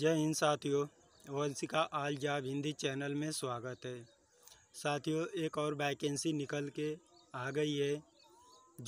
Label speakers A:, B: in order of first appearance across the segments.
A: जय हिंद साथियों वंशिका आल जाब हिंदी चैनल में स्वागत है साथियों एक और वैकेंसी निकल के आ गई है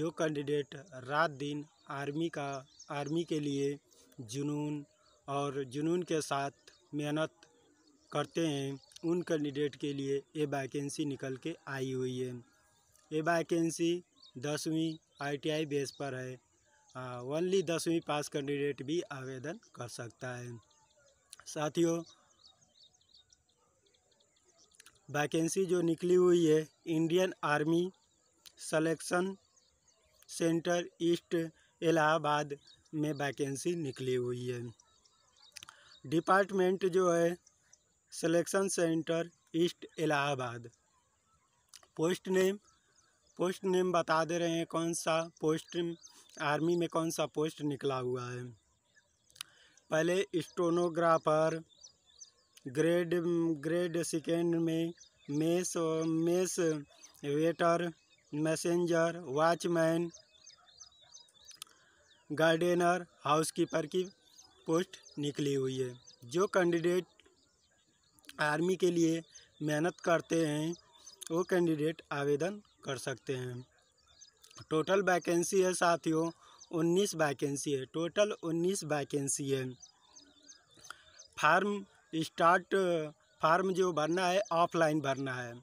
A: जो कैंडिडेट रात दिन आर्मी का आर्मी के लिए जुनून और जुनून के साथ मेहनत करते हैं उन कैंडिडेट के लिए ये वैकेंसी निकल के आई हुई है ये वैकेंसी दसवीं आईटीआई बेस पर है ओनली दसवीं पास कैंडिडेट भी आवेदन कर सकता है साथियों वैकेंसी जो निकली हुई है Indian army selection centre east Allahabad में वैकेंसी निकली हुई है डिपार्टमेंट जो है selection centre east Allahabad post name post name बता दे रहे हैं कौन सा पोस्ट आर्मी में कौन सा पोस्ट निकला हुआ है पहले स्टोनोग्राफर ग्रेड ग्रेड सेकेंड में mess mess waiter messenger watchman gardener housekeeper की पोस्ट निकली हुई है जो कैंडिडेट आर्मी के लिए मेहनत करते हैं वो कैंडिडेट आवेदन कर सकते हैं टोटल वैकेंसी है साथियों उन्नीस वैकेंसी है टोटल उन्नीस वैकेंसी है फार्म स्टार्ट फार्म जो भरना है ऑफलाइन भरना है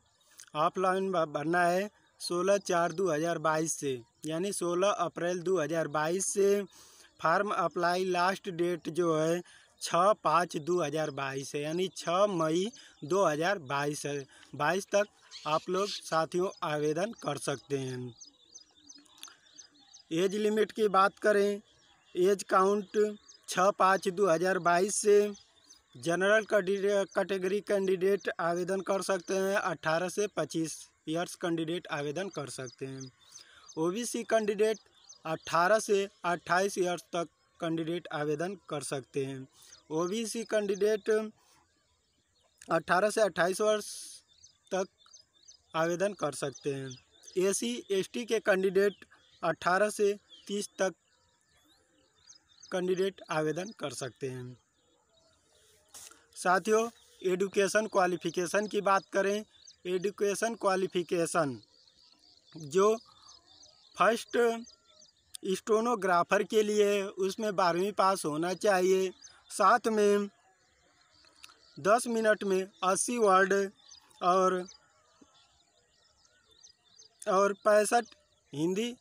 A: ऑफलाइन भरना है सोलह चार दो हज़ार बाईस से यानी सोलह अप्रैल दो हज़ार बाईस से फार्म अप्लाई लास्ट डेट जो है छः पाँच दो हज़ार बाईस है यानी छः मई दो हज़ार बाईस है बाईस तक आप लोग साथियों आवेदन कर सकते हैं एज लिमिट की बात करें एज काउंट छः पाँच दो हज़ार बाईस से जनरल कैटेगरी कैंडिडेट आवेदन कर सकते हैं अट्ठारह से पच्चीस ईयर्स कैंडिडेट आवेदन कर सकते हैं ओबीसी कैंडिडेट अट्ठारह से अट्ठाईस ईयर्स तक कैंडिडेट आवेदन कर सकते हैं ओबीसी कैंडिडेट अट्ठारह से अट्ठाईस वर्ष तक आवेदन कर सकते हैं एसी एसटी के कैंडिडेट अट्ठारह से तीस तक कैंडिडेट आवेदन कर सकते हैं साथियों एडुकेशन क्वालिफिकेशन की बात करें एडुकेशन क्वालिफिकेशन जो फर्स्ट स्टोनोग्राफर के लिए उसमें बारहवीं पास होना चाहिए साथ में दस मिनट में अस्सी वर्ड और और पैंसठ हिंदी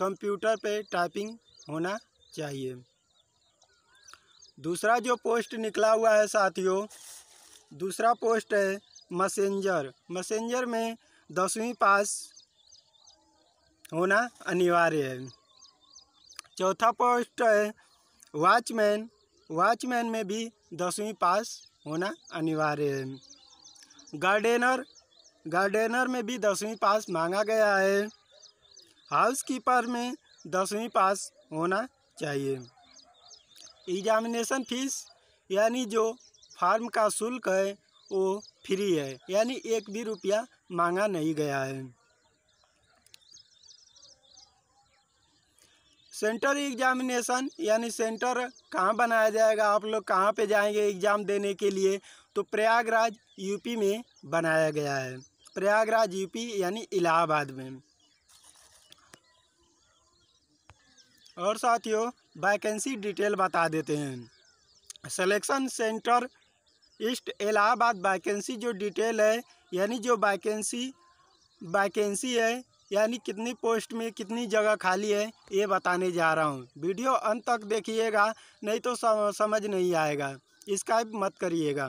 A: कंप्यूटर पे टाइपिंग होना चाहिए दूसरा जो पोस्ट निकला हुआ है साथियों दूसरा पोस्ट है मैसेंजर मैसेंजर में दसवीं पास होना अनिवार्य है चौथा पोस्ट है वॉचमैन वॉचमैन में भी दसवीं पास होना अनिवार्य है गार्डेनर गार्डेनर में भी दसवीं पास मांगा गया है हाउसकीपर में दसवीं पास होना चाहिए एग्जामिनेशन फीस यानी जो फार्म का शुल्क है वो फ्री है यानी एक भी रुपया मांगा नहीं गया है सेंटर एग्जामिनेशन यानी सेंटर कहाँ बनाया जाएगा आप लोग कहाँ पे जाएंगे एग्ज़ाम देने के लिए तो प्रयागराज यूपी में बनाया गया है प्रयागराज यूपी यानी इलाहाबाद में और साथियों वैकेंसी डिटेल बता देते हैं selection centre east Allahabad vacancy जो डिटेल है यानी जो वैकेंसी वैकेंसी है यानी कितनी पोस्ट में कितनी जगह खाली है ये बताने जा रहा हूँ वीडियो अंत तक देखिएगा नहीं तो समझ नहीं आएगा इसका मत करिएगा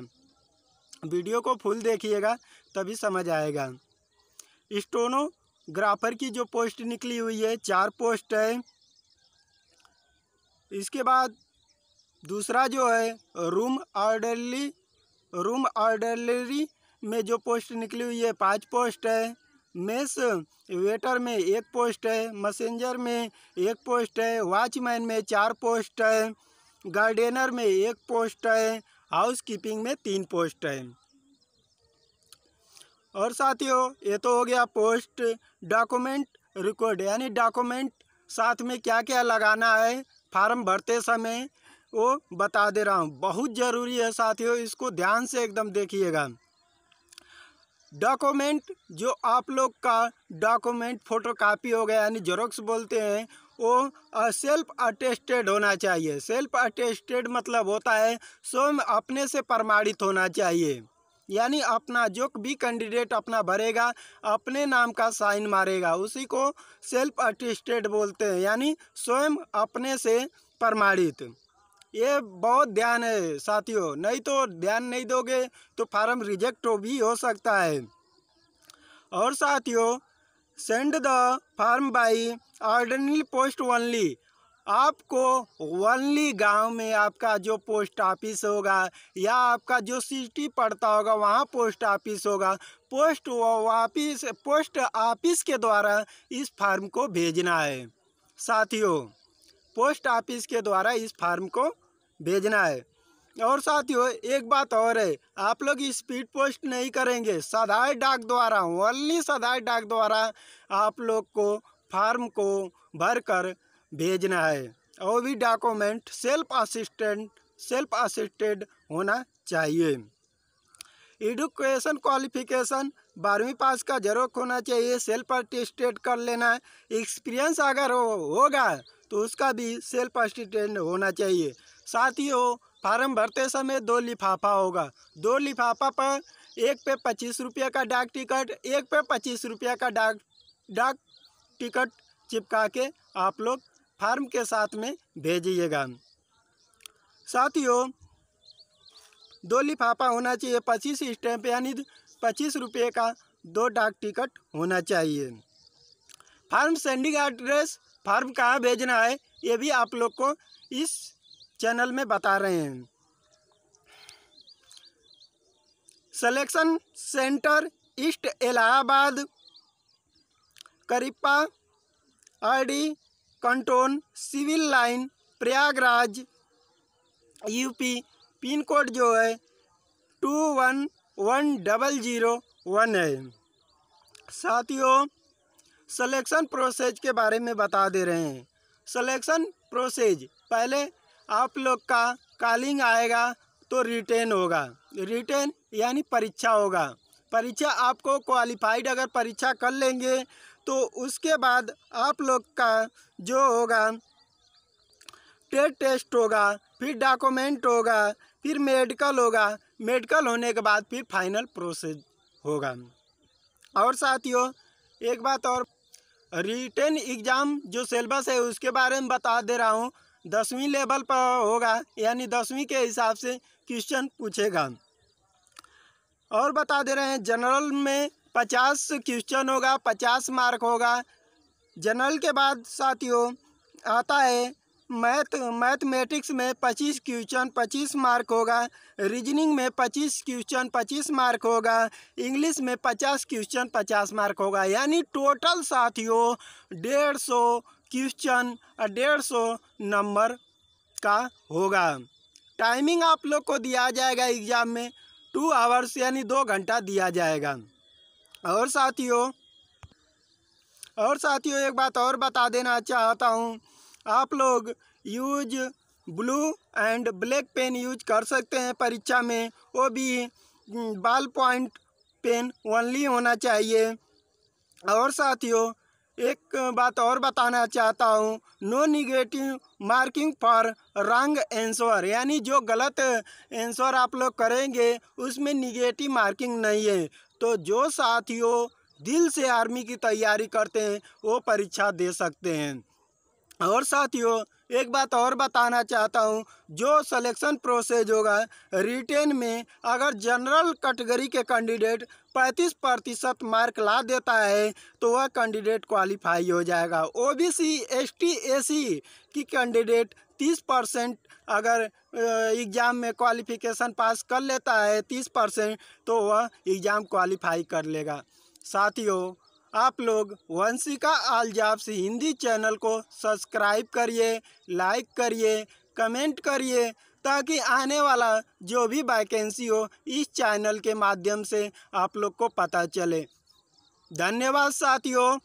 A: वीडियो को फुल देखिएगा तभी समझ आएगा स्टोनोग्राफर की जो पोस्ट निकली हुई है चार पोस्ट है इसके बाद दूसरा जो है रूम ऑर्डरली रूम ऑर्डरली में जो पोस्ट निकली हुई है पाँच पोस्ट है मेस वेटर में एक पोस्ट है मैसेंजर में एक पोस्ट है वॉचमैन में चार पोस्ट है गार्डनर में एक पोस्ट है हाउस कीपिंग में तीन पोस्ट है और साथियों ये तो हो गया पोस्ट डॉक्यूमेंट रिकॉर्ड यानी डॉक्यूमेंट साथ में क्या क्या लगाना है फार्म भरते समय वो बता दे रहा हूँ बहुत ज़रूरी है साथियों इसको ध्यान से एकदम देखिएगा डॉक्यूमेंट जो आप लोग का डॉक्यूमेंट फ़ोटो कापी हो गया यानी जेरोक्स बोलते हैं वो सेल्फ अटेस्टेड होना चाहिए सेल्फ अटेस्टेड मतलब होता है स्वयं अपने से प्रमाणित होना चाहिए यानी अपना जो भी कैंडिडेट अपना भरेगा अपने नाम का साइन मारेगा उसी को सेल्फ अटिस्टेड बोलते हैं यानी स्वयं अपने से प्रमाणित ये बहुत ध्यान है साथियों नहीं तो ध्यान नहीं दोगे तो फार्म रिजेक्ट हो भी हो सकता है और साथियों send the form by ordinary post only आपको वनली गांव में आपका जो पोस्ट ऑफिस होगा या आपका जो सिटी पड़ता होगा वहाँ पोस्ट ऑफिस होगा पोस्ट ऑफिस पोस्ट ऑफिस के द्वारा इस फार्म को भेजना है साथियों पोस्ट ऑफिस के द्वारा इस फार्म को भेजना है और साथियों एक बात और है आप लोग स्पीड पोस्ट नहीं करेंगे सदाई डाक द्वारा वनली सदाई डाक द्वारा आप लोग को फार्म को भर कर भेजना है और भी document self assistant self assisted होना चाहिए एडुकेशन क्वालिफिकेशन बारहवीं पास का जरूर होना चाहिए सेल्फ अटिस्टेड कर लेना है एक्सपीरियंस अगर हो, होगा तो उसका भी सेल्फ असिस्टेंट होना चाहिए साथ ही हो फार्म भरते समय दो लिफाफा होगा दो लिफाफा पर एक पे पच्चीस रुपये का डाक टिकट एक पे पच्चीस रुपये का डाक डाक टिकट चिपका के आप लोग फार्म के साथ में भेजिएगा साथियों दो लिफाफा होना चाहिए पच्चीस स्टैंप यानी पच्चीस रुपये का दो डाक टिकट होना चाहिए फार्म सेंडिंग एड्रेस फार्म कहाँ भेजना है ये भी आप लोग को इस चैनल में बता रहे हैं सेलेक्शन सेंटर ईस्ट इलाहाबाद करीपा आईडी कंटोन civil line Prayagraj UP pin code जो है two one one double zero one है साथियों सलेक्शन प्रोसेस के बारे में बता दे रहे हैं सलेक्शन प्रोसेस पहले आप लोग का कॉलिंग आएगा तो रिटेन होगा रिटेन यानी परीक्षा होगा परीक्षा आपको क्वालिफाइड अगर परीक्षा कर लेंगे तो उसके बाद आप लोग का जो होगा ट्रेड टेस्ट होगा फिर डॉक्यूमेंट होगा फिर मेडिकल होगा मेडिकल होने के बाद फिर फाइनल प्रोसेस होगा और साथियों एक बात और रिटर्न एग्ज़ाम जो सिलेबस है उसके बारे में बता दे रहा हूँ दसवीं लेवल पर होगा यानी दसवीं के हिसाब से क्वेश्चन पूछेगा और बता दे रहे हैं जनरल में पचास क्वेश्चन होगा पचास मार्क होगा जनरल के बाद साथियों आता है मैथ मैथमेटिक्स में पच्चीस क्वेश्चन पच्चीस मार्क होगा रीजनिंग में पच्चीस क्वेश्चन पच्चीस मार्क होगा इंग्लिश में पचास क्वेश्चन पचास मार्क होगा यानी टोटल साथियों डेढ़ सौ क्वेश्चन और डेढ़ सौ नंबर का होगा टाइमिंग आप लोग को दिया जाएगा एग्ज़ाम में टू आवर्स यानी दो घंटा दिया जाएगा और साथियों और साथियों एक बात और बता देना चाहता हूँ आप लोग use blue and black pen use कर सकते हैं परीक्षा में वो भी बाल पॉइंट पेन ओनली होना चाहिए और साथियों एक बात और बताना चाहता हूँ no negative marking for wrong answer यानी जो गलत एंसर आप लोग करेंगे उसमें निगेटिव मार्किंग नहीं है तो जो साथियों दिल से आर्मी की तैयारी करते हैं वो परीक्षा दे सकते हैं और साथियों एक बात और बताना चाहता हूँ जो सिलेक्शन प्रोसेस होगा रिटेन में अगर जनरल कैटेगरी के कैंडिडेट 35 प्रतिशत मार्क ला देता है तो वह कैंडिडेट क्वालिफाई हो जाएगा ओबीसी एसटी एसी की कैंडिडेट 30 परसेंट अगर एग्ज़ाम में क्वालिफिकेशन पास कर लेता है 30 परसेंट तो वह एग्ज़ाम क्वालिफाई कर लेगा साथियों आप लोग वंशिका आलजाब्स हिंदी चैनल को सब्सक्राइब करिए लाइक करिए कमेंट करिए ताकि आने वाला जो भी वैकेंसी हो इस चैनल के माध्यम से आप लोग को पता चले धन्यवाद साथियों